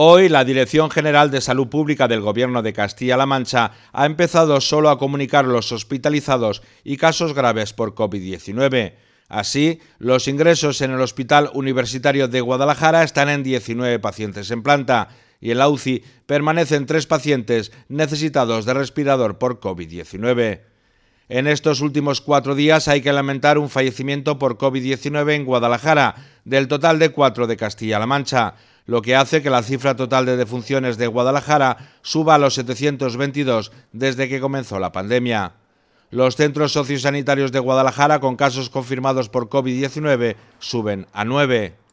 Hoy la Dirección General de Salud Pública del Gobierno de Castilla-La Mancha ha empezado solo a comunicar los hospitalizados y casos graves por COVID-19. Así, los ingresos en el Hospital Universitario de Guadalajara están en 19 pacientes en planta y en la UCI permanecen tres pacientes necesitados de respirador por COVID-19. En estos últimos cuatro días hay que lamentar un fallecimiento por COVID-19 en Guadalajara, del total de cuatro de Castilla-La Mancha lo que hace que la cifra total de defunciones de Guadalajara suba a los 722 desde que comenzó la pandemia. Los centros sociosanitarios de Guadalajara con casos confirmados por COVID-19 suben a 9.